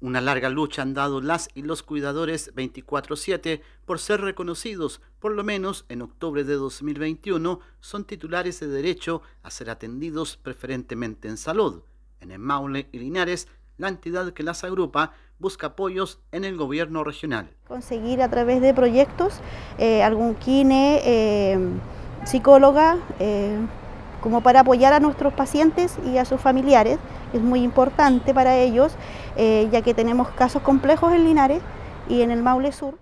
Una larga lucha han dado las y los cuidadores 24/7 por ser reconocidos, por lo menos en octubre de 2021, son titulares de derecho a ser atendidos preferentemente en salud. En el Maule y Linares, la entidad que las agrupa busca apoyos en el gobierno regional. Conseguir a través de proyectos eh, algún kine, eh, psicóloga, eh, como para apoyar a nuestros pacientes y a sus familiares. Es muy importante para ellos, eh, ya que tenemos casos complejos en Linares y en el Maule Sur.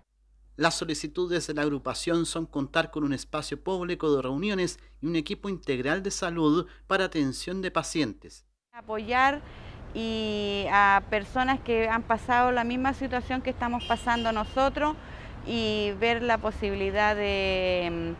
Las solicitudes de la agrupación son contar con un espacio público de reuniones y un equipo integral de salud para atención de pacientes. Apoyar a personas que han pasado la misma situación que estamos pasando nosotros y ver la posibilidad de,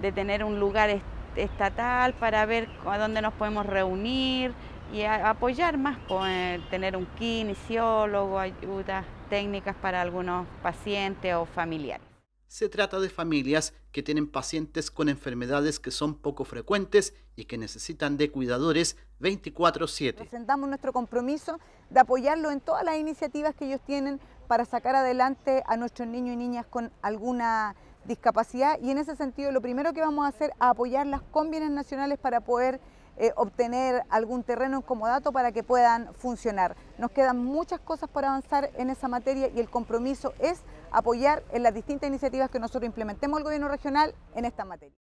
mm, tener un lugar estatal para ver a dónde nos podemos reunir y apoyar más, con tener un kinesiólogo, ayudas técnicas para algunos pacientes o familiares. Se trata de familias que tienen pacientes con enfermedades que son poco frecuentes y que necesitan de cuidadores 24/7. Presentamos nuestro compromiso de apoyarlo en todas las iniciativas que ellos tienen para sacar adelante a nuestros niños y niñas con alguna discapacidad y en ese sentido lo primero que vamos a hacer es apoyar las convivencias nacionales para poder eh, obtener algún terreno incomodato para que puedan funcionar. Nos quedan muchas cosas por avanzar en esa materia y el compromiso es apoyar en las distintas iniciativas que nosotros implementemos el gobierno regional en esta materia.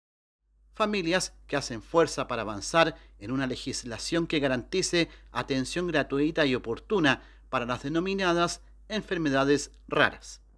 Familias que hacen fuerza para avanzar en una legislación que garantice atención gratuita y oportuna para las denominadas enfermedades raras.